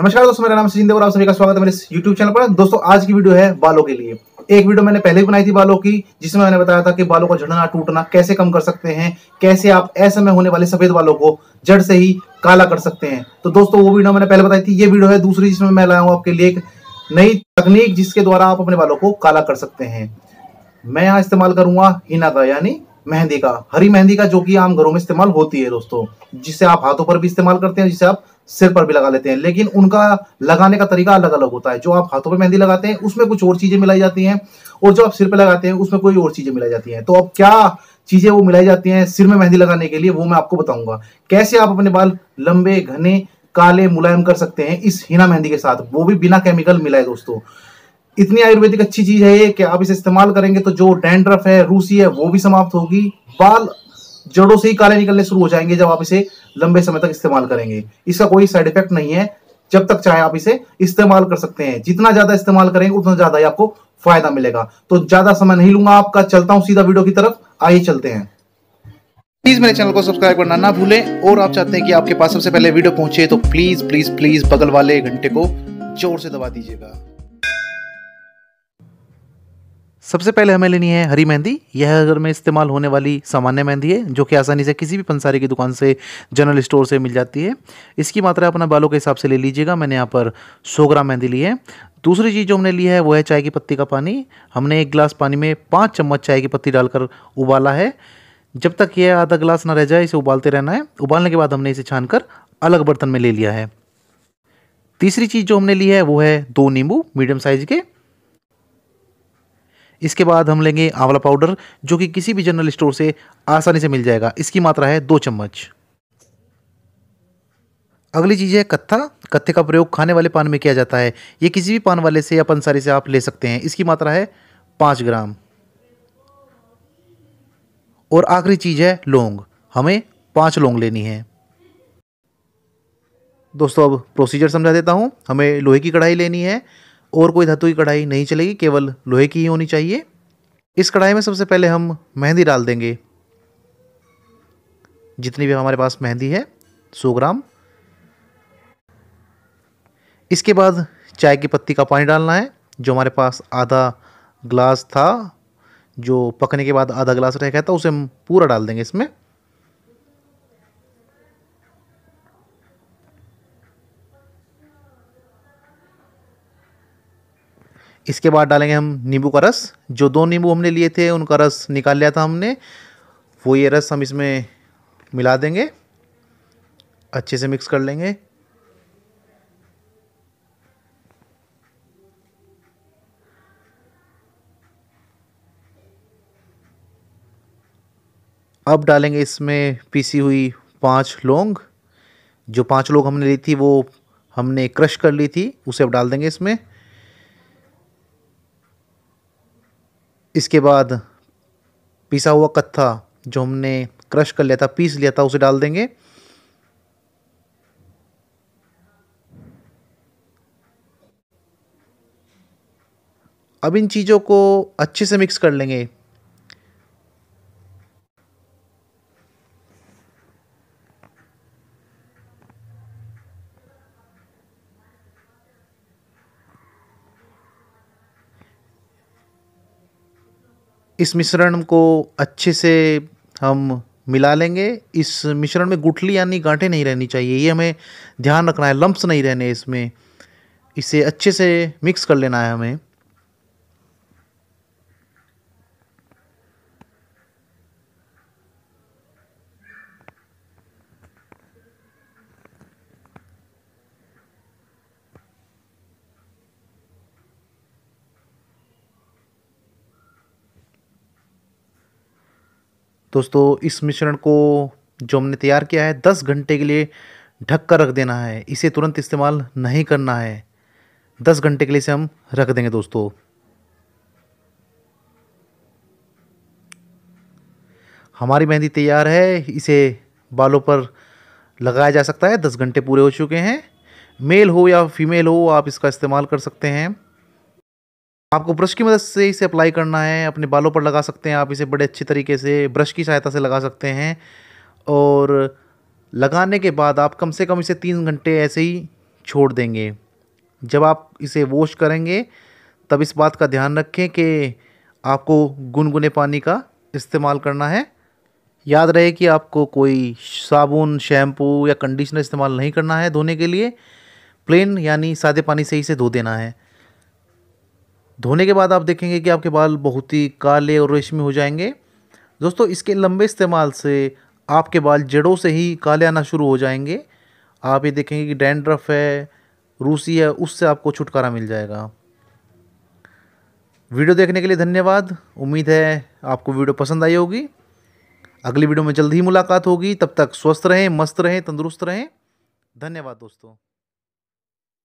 नमस्कार दोस्तों मेरा नाम सचिन देवर आप सभी का स्वागत है मेरे YouTube चैनल पर दोस्तों आज की वीडियो है बालों के लिए एक वीडियो मैंने पहले बनाई थी बालों की जिसमें मैंने बताया था कि बालों का झड़ना टूटना कैसे कम कर सकते हैं कैसे आप ऐसे में होने वाले सफेद बालों को जड़ से ही काला कर सकते हैं तो दोस्तों वो वीडियो मैंने पहले बताई थी ये वीडियो है दूसरी जिसमें मैं लाया हूँ आपके लिए एक नई तकनीक जिसके द्वारा आप अपने बालों को काला कर सकते हैं मैं यहाँ इस्तेमाल करूंगा हिना का यानी मेहंदी का हरी मेहंदी का जो कि आम घरों में इस्तेमाल होती है दोस्तों जिसे आप हाथों पर भी इस्तेमाल करते हैं जिसे आप सिर पर भी लगा लेते हैं लेकिन उनका लगाने का तरीका अलग अलग होता है जो आप हाथों पर मेहंदी लगाते हैं उसमें कुछ और चीज़ें मिलाई जाती हैं और जो आप सिर पर लगाते हैं उसमें कोई और चीज़ें मिलाई जाती हैं तो अब क्या चीज़ें वो मिलाई जाती हैं सिर में मेहंदी लगाने के लिए वो मैं आपको बताऊंगा कैसे आप अपने बाल लंबे घने काले मुलायम कर सकते हैं इस हिना मेहंदी के साथ वो भी बिना केमिकल मिलाए दोस्तों इतनी आयुर्वेदिक अच्छी चीज है ये कि आप इसे इस्तेमाल करेंगे तो जो डेंड्रफ है रूसी है वो भी समाप्त होगी बाल जड़ों से ही काले निकलने शुरू हो जाएंगे जब आप इसे लंबे समय तक इस्तेमाल करेंगे इसका कोई साइड इफेक्ट नहीं है जब तक चाहे आप इसे इस्तेमाल कर सकते हैं जितना ज्यादा इस्तेमाल करेंगे उतना ज्यादा ही आपको फायदा मिलेगा तो ज्यादा समय नहीं लूंगा आपका चलता हूं सीधा वीडियो की तरफ आइए चलते हैं प्लीज़ मेरे चैनल को सब्सक्राइब करना ना भूलें और आप चाहते हैं कि आपके पास सबसे पहले वीडियो पहुंचे तो प्लीज़ प्लीज़ प्लीज़ बगल वाले घंटे को जोर से दबा दीजिएगा सबसे पहले हमें लेनी है हरी मेहंदी यह घर में इस्तेमाल होने वाली सामान्य मेहंदी है जो कि आसानी से किसी भी पंसारी की दुकान से जनरल स्टोर से मिल जाती है इसकी मात्रा अपना बालों के हिसाब से ले लीजिएगा मैंने यहाँ पर सौ ग्राम मेहंदी ली है दूसरी चीज़ जो हमने ली है वो है चाय की पत्ती का पानी हमने एक गिलास पानी में पाँच चम्मच चाय की पत्ती डालकर उबाला है जब तक यह आधा गिलास ना रह जाए इसे उबालते रहना है उबालने के बाद हमने इसे कर अलग बर्तन में ले लिया है तीसरी चीज़ जो हमने ली है वो है दो नींबू मीडियम साइज़ के इसके बाद हम लेंगे आंवला पाउडर जो कि किसी भी जनरल स्टोर से आसानी से मिल जाएगा इसकी मात्रा है दो चम्मच अगली चीज़ है कत्था कत्थे का प्रयोग खाने वाले पान में किया जाता है ये किसी भी पान वाले से या पंसारी से आप ले सकते हैं इसकी मात्रा है पाँच ग्राम और आखिरी चीज़ है लौंग हमें पाँच लौंग लेनी है दोस्तों अब प्रोसीजर समझा देता हूँ हमें लोहे की कढ़ाई लेनी है और कोई धातु की कढ़ाई नहीं चलेगी केवल लोहे की ही होनी चाहिए इस कढ़ाई में सबसे पहले हम मेहंदी डाल देंगे जितनी भी हमारे पास मेहंदी है सौ ग्राम इसके बाद चाय की पत्ती का पानी डालना है जो हमारे पास आधा ग्लास था जो पकने के बाद आधा ग्लास रह गया था उसे हम पूरा डाल देंगे इसमें इसके बाद डालेंगे हम नींबू का रस जो दो नींबू हमने लिए थे उनका रस निकाल लिया था हमने वो ये रस हम इसमें मिला देंगे अच्छे से मिक्स कर लेंगे अब डालेंगे इसमें पीसी हुई पांच लौंग जो पांच लौंग हमने ली थी वो हमने क्रश कर ली थी उसे अब डाल देंगे इसमें इसके बाद पिसा हुआ कत्था जो हमने क्रश कर लिया था पीस लिया था उसे डाल देंगे अब इन चीज़ों को अच्छे से मिक्स कर लेंगे इस मिश्रण को अच्छे से हम मिला लेंगे इस मिश्रण में गुठली यानी गांठें नहीं रहनी चाहिए ये हमें ध्यान रखना है लम्ब्स नहीं रहने इसमें इसे अच्छे से मिक्स कर लेना है हमें दोस्तों इस मिश्रण को जो हमने तैयार किया है दस घंटे के लिए ढक कर रख देना है इसे तुरंत इस्तेमाल नहीं करना है दस घंटे के लिए इसे हम रख देंगे दोस्तों हमारी मेहंदी तैयार है इसे बालों पर लगाया जा सकता है दस घंटे पूरे हो चुके हैं मेल हो या फीमेल हो आप इसका इस्तेमाल कर सकते हैं आपको ब्रश की मदद से इसे अप्लाई करना है अपने बालों पर लगा सकते हैं आप इसे बड़े अच्छे तरीके से ब्रश की सहायता से लगा सकते हैं और लगाने के बाद आप कम से कम इसे तीन घंटे ऐसे ही छोड़ देंगे जब आप इसे वॉश करेंगे तब इस बात का ध्यान रखें कि आपको गुनगुने पानी का इस्तेमाल करना है याद रहे कि आपको कोई साबुन शैम्पू या कंडीशनर इस्तेमाल नहीं करना है धोने के लिए प्लेन यानी सादे पानी से ही इसे धो देना है धोने के बाद आप देखेंगे कि आपके बाल बहुत ही काले और रेशमी हो जाएंगे दोस्तों इसके लंबे इस्तेमाल से आपके बाल जड़ों से ही काले आना शुरू हो जाएंगे आप ये देखेंगे कि डैंड्रफ है रूसी है उससे आपको छुटकारा मिल जाएगा वीडियो देखने के लिए धन्यवाद उम्मीद है आपको वीडियो पसंद आई होगी अगली वीडियो में जल्द ही मुलाकात होगी तब तक स्वस्थ रहें मस्त रहें तंदुरुस्त रहें धन्यवाद दोस्तों